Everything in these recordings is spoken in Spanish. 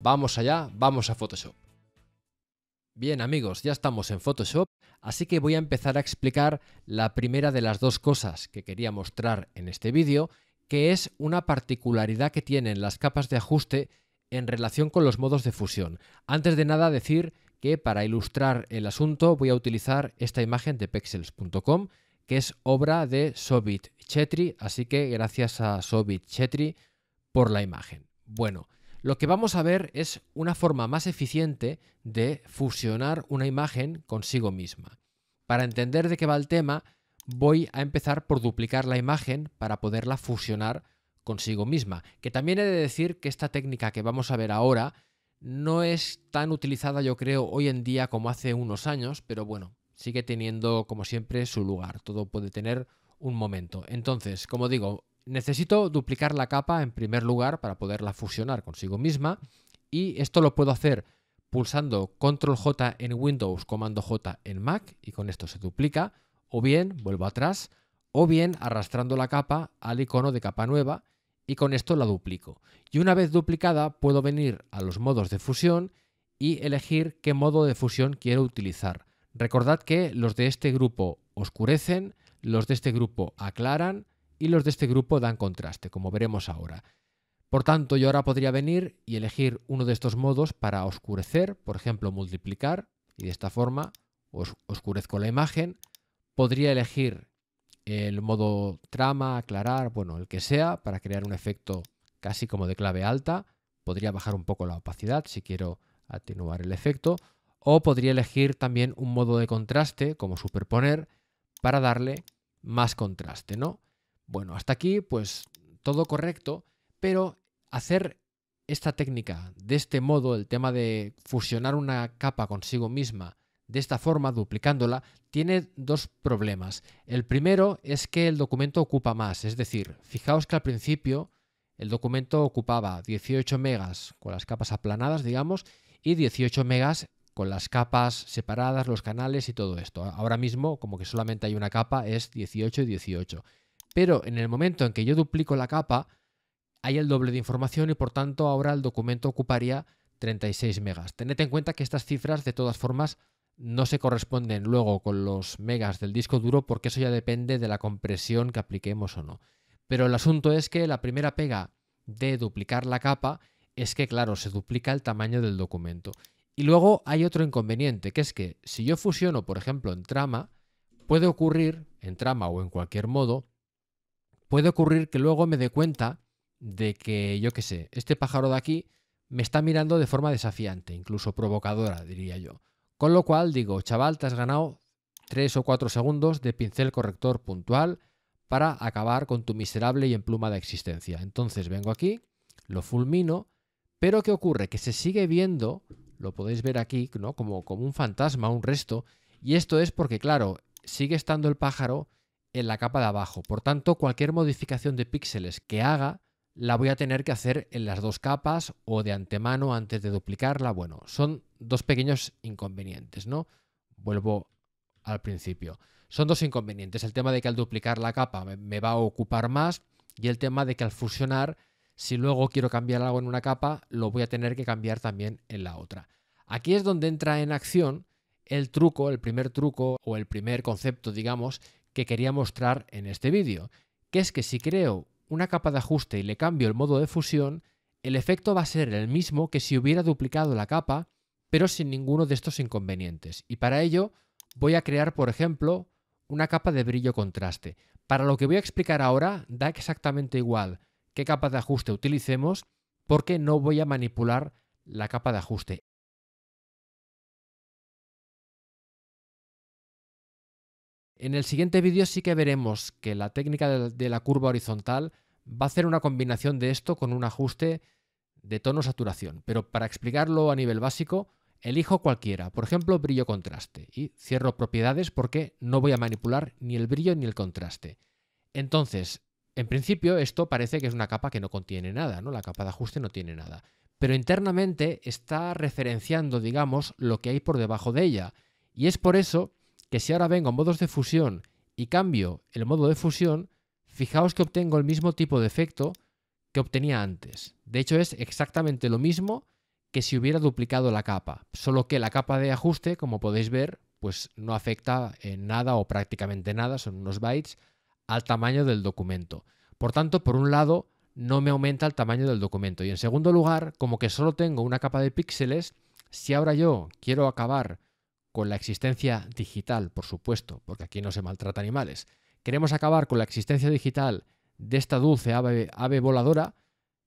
Vamos allá, vamos a Photoshop. Bien amigos, ya estamos en Photoshop, así que voy a empezar a explicar la primera de las dos cosas que quería mostrar en este vídeo, que es una particularidad que tienen las capas de ajuste en relación con los modos de fusión. Antes de nada decir que para ilustrar el asunto voy a utilizar esta imagen de pexels.com, que es obra de Sobit Chetri, así que gracias a Sobit Chetri por la imagen. Bueno, lo que vamos a ver es una forma más eficiente de fusionar una imagen consigo misma. Para entender de qué va el tema, voy a empezar por duplicar la imagen para poderla fusionar consigo misma. Que también he de decir que esta técnica que vamos a ver ahora no es tan utilizada yo creo hoy en día como hace unos años, pero bueno, sigue teniendo como siempre su lugar. Todo puede tener un momento. Entonces, como digo, necesito duplicar la capa en primer lugar para poderla fusionar consigo misma y esto lo puedo hacer pulsando control J en Windows, comando J en Mac y con esto se duplica, o bien vuelvo atrás, o bien arrastrando la capa al icono de capa nueva y con esto la duplico. Y una vez duplicada puedo venir a los modos de fusión y elegir qué modo de fusión quiero utilizar. Recordad que los de este grupo oscurecen, los de este grupo aclaran, y los de este grupo dan contraste, como veremos ahora. Por tanto, yo ahora podría venir y elegir uno de estos modos para oscurecer, por ejemplo, multiplicar, y de esta forma oscurezco la imagen. Podría elegir el modo trama, aclarar, bueno, el que sea, para crear un efecto casi como de clave alta. Podría bajar un poco la opacidad si quiero atenuar el efecto. O podría elegir también un modo de contraste, como superponer, para darle más contraste, ¿no? Bueno, hasta aquí pues todo correcto, pero hacer esta técnica de este modo, el tema de fusionar una capa consigo misma, de esta forma, duplicándola, tiene dos problemas. El primero es que el documento ocupa más, es decir, fijaos que al principio el documento ocupaba 18 megas con las capas aplanadas, digamos, y 18 megas con las capas separadas, los canales y todo esto. Ahora mismo, como que solamente hay una capa, es 18 y 18. Pero en el momento en que yo duplico la capa, hay el doble de información y por tanto ahora el documento ocuparía 36 megas. Tened en cuenta que estas cifras de todas formas no se corresponden luego con los megas del disco duro porque eso ya depende de la compresión que apliquemos o no. Pero el asunto es que la primera pega de duplicar la capa es que, claro, se duplica el tamaño del documento. Y luego hay otro inconveniente, que es que si yo fusiono, por ejemplo, en trama, puede ocurrir, en trama o en cualquier modo, puede ocurrir que luego me dé cuenta de que, yo qué sé, este pájaro de aquí me está mirando de forma desafiante, incluso provocadora, diría yo. Con lo cual digo, chaval, te has ganado 3 o 4 segundos de pincel corrector puntual para acabar con tu miserable y emplumada existencia. Entonces vengo aquí, lo fulmino, pero ¿qué ocurre? Que se sigue viendo, lo podéis ver aquí, ¿no? Como, como un fantasma, un resto, y esto es porque, claro, sigue estando el pájaro en la capa de abajo. Por tanto, cualquier modificación de píxeles que haga la voy a tener que hacer en las dos capas o de antemano antes de duplicarla. Bueno, son dos pequeños inconvenientes, ¿no? Vuelvo al principio. Son dos inconvenientes. El tema de que al duplicar la capa me va a ocupar más y el tema de que al fusionar, si luego quiero cambiar algo en una capa, lo voy a tener que cambiar también en la otra. Aquí es donde entra en acción el truco, el primer truco o el primer concepto, digamos, que quería mostrar en este vídeo, que es que si creo una capa de ajuste y le cambio el modo de fusión, el efecto va a ser el mismo que si hubiera duplicado la capa, pero sin ninguno de estos inconvenientes. Y para ello voy a crear, por ejemplo, una capa de brillo contraste. Para lo que voy a explicar ahora, da exactamente igual qué capa de ajuste utilicemos, porque no voy a manipular la capa de ajuste. En el siguiente vídeo sí que veremos que la técnica de la curva horizontal va a hacer una combinación de esto con un ajuste de tono-saturación, pero para explicarlo a nivel básico, elijo cualquiera, por ejemplo, brillo-contraste, y cierro propiedades porque no voy a manipular ni el brillo ni el contraste. Entonces, en principio esto parece que es una capa que no contiene nada, ¿no? La capa de ajuste no tiene nada, pero internamente está referenciando, digamos, lo que hay por debajo de ella, y es por eso que si ahora vengo a modos de fusión y cambio el modo de fusión, fijaos que obtengo el mismo tipo de efecto que obtenía antes. De hecho es exactamente lo mismo que si hubiera duplicado la capa, solo que la capa de ajuste, como podéis ver, pues no afecta en nada o prácticamente nada, son unos bytes, al tamaño del documento. Por tanto, por un lado, no me aumenta el tamaño del documento. Y en segundo lugar, como que solo tengo una capa de píxeles, si ahora yo quiero acabar con la existencia digital, por supuesto, porque aquí no se maltrata animales. Queremos acabar con la existencia digital de esta dulce ave, ave voladora,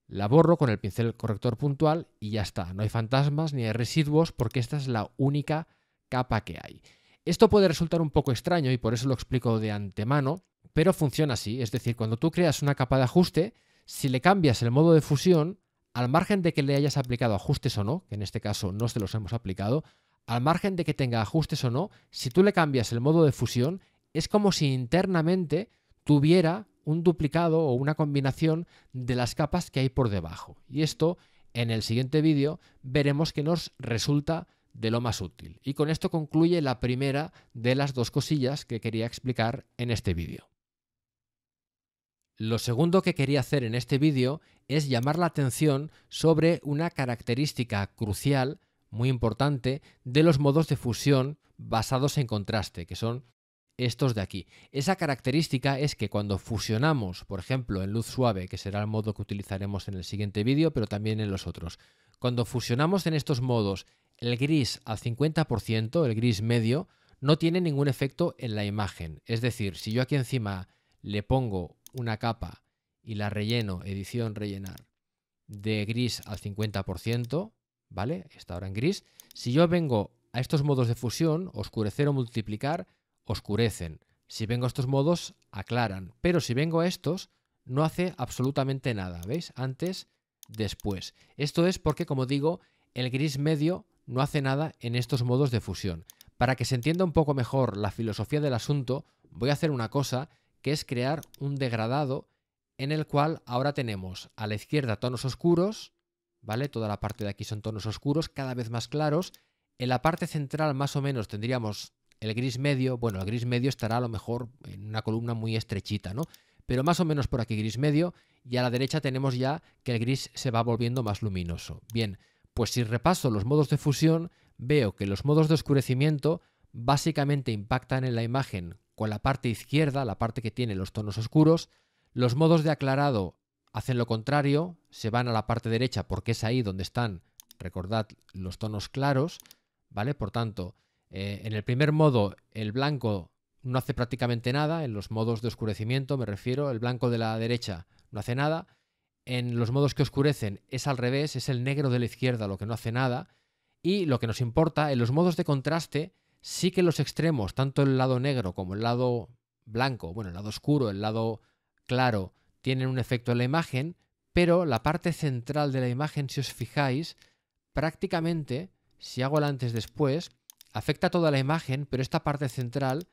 la borro con el pincel corrector puntual y ya está. No hay fantasmas ni hay residuos porque esta es la única capa que hay. Esto puede resultar un poco extraño y por eso lo explico de antemano, pero funciona así. Es decir, cuando tú creas una capa de ajuste, si le cambias el modo de fusión, al margen de que le hayas aplicado ajustes o no, que en este caso no se los hemos aplicado, al margen de que tenga ajustes o no, si tú le cambias el modo de fusión, es como si internamente tuviera un duplicado o una combinación de las capas que hay por debajo. Y esto en el siguiente vídeo veremos que nos resulta de lo más útil. Y con esto concluye la primera de las dos cosillas que quería explicar en este vídeo. Lo segundo que quería hacer en este vídeo es llamar la atención sobre una característica crucial muy importante, de los modos de fusión basados en contraste, que son estos de aquí. Esa característica es que cuando fusionamos, por ejemplo, en luz suave, que será el modo que utilizaremos en el siguiente vídeo, pero también en los otros, cuando fusionamos en estos modos el gris al 50%, el gris medio, no tiene ningún efecto en la imagen. Es decir, si yo aquí encima le pongo una capa y la relleno, edición rellenar, de gris al 50%, ¿vale? Está ahora en gris. Si yo vengo a estos modos de fusión, oscurecer o multiplicar, oscurecen. Si vengo a estos modos, aclaran. Pero si vengo a estos, no hace absolutamente nada, ¿veis? Antes, después. Esto es porque, como digo, el gris medio no hace nada en estos modos de fusión. Para que se entienda un poco mejor la filosofía del asunto, voy a hacer una cosa, que es crear un degradado en el cual ahora tenemos a la izquierda tonos oscuros, ¿vale? Toda la parte de aquí son tonos oscuros, cada vez más claros. En la parte central más o menos tendríamos el gris medio, bueno, el gris medio estará a lo mejor en una columna muy estrechita, ¿no? Pero más o menos por aquí gris medio y a la derecha tenemos ya que el gris se va volviendo más luminoso. Bien, pues si repaso los modos de fusión, veo que los modos de oscurecimiento básicamente impactan en la imagen con la parte izquierda, la parte que tiene los tonos oscuros, los modos de aclarado hacen lo contrario, se van a la parte derecha porque es ahí donde están, recordad, los tonos claros, ¿vale? Por tanto, eh, en el primer modo el blanco no hace prácticamente nada, en los modos de oscurecimiento me refiero, el blanco de la derecha no hace nada, en los modos que oscurecen es al revés, es el negro de la izquierda lo que no hace nada, y lo que nos importa, en los modos de contraste, sí que los extremos, tanto el lado negro como el lado blanco, bueno, el lado oscuro, el lado claro, tienen un efecto en la imagen, pero la parte central de la imagen, si os fijáis, prácticamente, si hago el antes después, afecta toda la imagen, pero esta parte central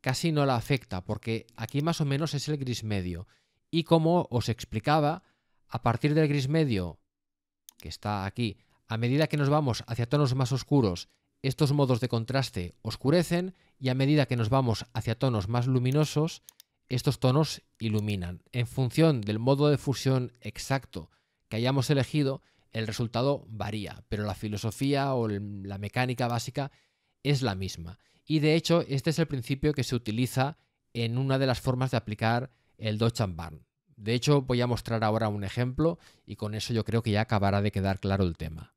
casi no la afecta, porque aquí más o menos es el gris medio. Y como os explicaba, a partir del gris medio, que está aquí, a medida que nos vamos hacia tonos más oscuros, estos modos de contraste oscurecen y a medida que nos vamos hacia tonos más luminosos, estos tonos iluminan. En función del modo de fusión exacto que hayamos elegido, el resultado varía, pero la filosofía o la mecánica básica es la misma. Y de hecho, este es el principio que se utiliza en una de las formas de aplicar el Dodge and Burn. De hecho, voy a mostrar ahora un ejemplo y con eso yo creo que ya acabará de quedar claro el tema.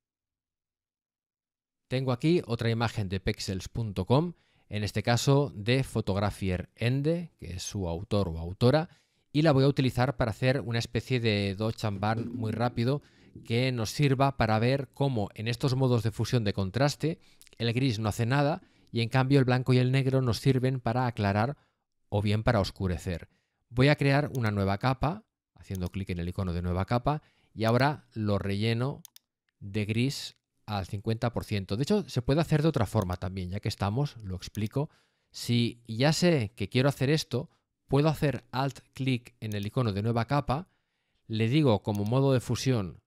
Tengo aquí otra imagen de pexels.com en este caso de Fotografier Ende, que es su autor o autora, y la voy a utilizar para hacer una especie de Dodge and Burn muy rápido que nos sirva para ver cómo en estos modos de fusión de contraste el gris no hace nada y en cambio el blanco y el negro nos sirven para aclarar o bien para oscurecer. Voy a crear una nueva capa, haciendo clic en el icono de nueva capa, y ahora lo relleno de gris al 50%. De hecho, se puede hacer de otra forma también, ya que estamos, lo explico. Si ya sé que quiero hacer esto, puedo hacer alt clic en el icono de nueva capa, le digo como modo de fusión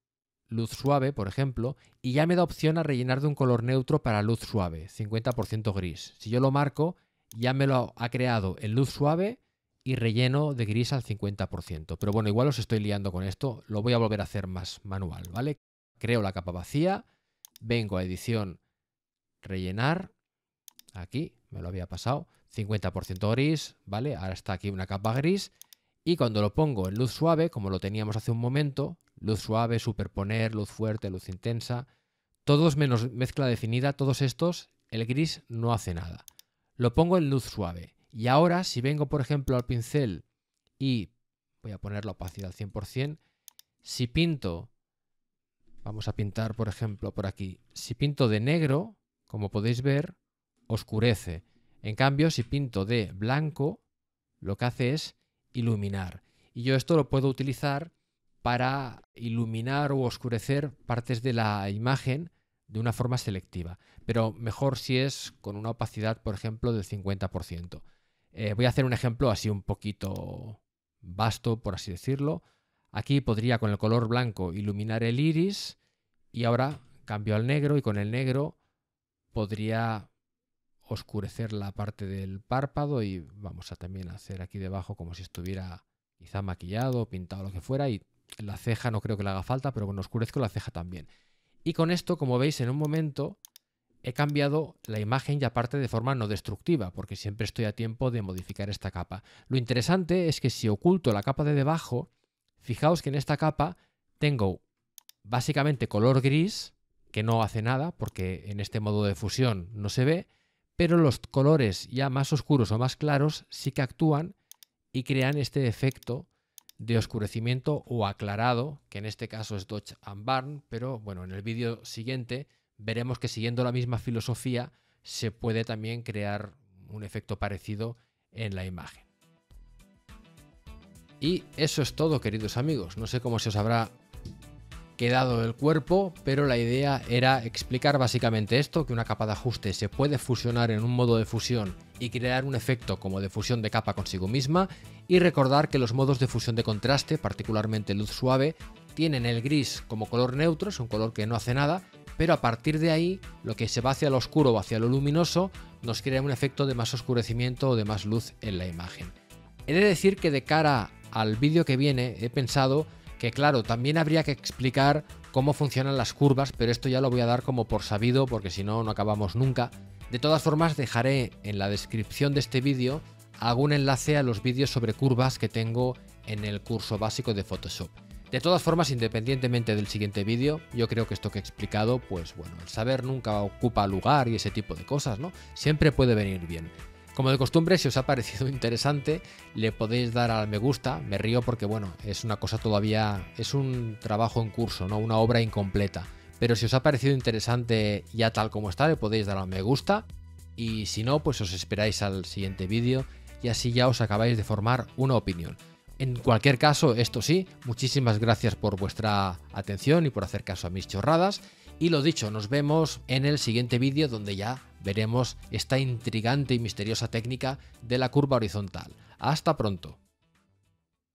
luz suave, por ejemplo, y ya me da opción a rellenar de un color neutro para luz suave, 50% gris. Si yo lo marco, ya me lo ha creado en luz suave y relleno de gris al 50%. Pero bueno, igual os estoy liando con esto, lo voy a volver a hacer más manual, ¿vale? Creo la capa vacía, vengo a edición, rellenar, aquí, me lo había pasado, 50% gris, ¿vale? Ahora está aquí una capa gris y cuando lo pongo en luz suave, como lo teníamos hace un momento, luz suave, superponer, luz fuerte, luz intensa, todos menos mezcla definida, todos estos, el gris no hace nada. Lo pongo en luz suave. Y ahora, si vengo, por ejemplo, al pincel y voy a poner la opacidad al 100%, si pinto Vamos a pintar, por ejemplo, por aquí. Si pinto de negro, como podéis ver, oscurece. En cambio, si pinto de blanco, lo que hace es iluminar. Y yo esto lo puedo utilizar para iluminar o oscurecer partes de la imagen de una forma selectiva. Pero mejor si es con una opacidad, por ejemplo, del 50%. Eh, voy a hacer un ejemplo así un poquito vasto, por así decirlo. Aquí podría con el color blanco iluminar el iris y ahora cambio al negro y con el negro podría oscurecer la parte del párpado y vamos a también hacer aquí debajo como si estuviera quizá maquillado, pintado, lo que fuera y la ceja no creo que le haga falta, pero bueno, oscurezco la ceja también. Y con esto, como veis, en un momento he cambiado la imagen y aparte de forma no destructiva, porque siempre estoy a tiempo de modificar esta capa. Lo interesante es que si oculto la capa de debajo, Fijaos que en esta capa tengo básicamente color gris, que no hace nada porque en este modo de fusión no se ve, pero los colores ya más oscuros o más claros sí que actúan y crean este efecto de oscurecimiento o aclarado, que en este caso es Dodge and Barn, pero bueno, en el vídeo siguiente veremos que siguiendo la misma filosofía se puede también crear un efecto parecido en la imagen. Y eso es todo, queridos amigos. No sé cómo se os habrá quedado el cuerpo, pero la idea era explicar básicamente esto, que una capa de ajuste se puede fusionar en un modo de fusión y crear un efecto como de fusión de capa consigo misma, y recordar que los modos de fusión de contraste, particularmente luz suave, tienen el gris como color neutro, es un color que no hace nada, pero a partir de ahí lo que se va hacia lo oscuro o hacia lo luminoso nos crea un efecto de más oscurecimiento o de más luz en la imagen. He de decir que de cara al vídeo que viene he pensado que claro, también habría que explicar cómo funcionan las curvas, pero esto ya lo voy a dar como por sabido porque si no, no acabamos nunca. De todas formas, dejaré en la descripción de este vídeo algún enlace a los vídeos sobre curvas que tengo en el curso básico de Photoshop. De todas formas, independientemente del siguiente vídeo, yo creo que esto que he explicado, pues bueno, el saber nunca ocupa lugar y ese tipo de cosas, ¿no? Siempre puede venir bien. Como de costumbre, si os ha parecido interesante, le podéis dar al me gusta. Me río porque, bueno, es una cosa todavía, es un trabajo en curso, ¿no? Una obra incompleta. Pero si os ha parecido interesante ya tal como está, le podéis dar al me gusta. Y si no, pues os esperáis al siguiente vídeo y así ya os acabáis de formar una opinión. En cualquier caso, esto sí, muchísimas gracias por vuestra atención y por hacer caso a mis chorradas. Y lo dicho, nos vemos en el siguiente vídeo donde ya veremos esta intrigante y misteriosa técnica de la curva horizontal. Hasta pronto.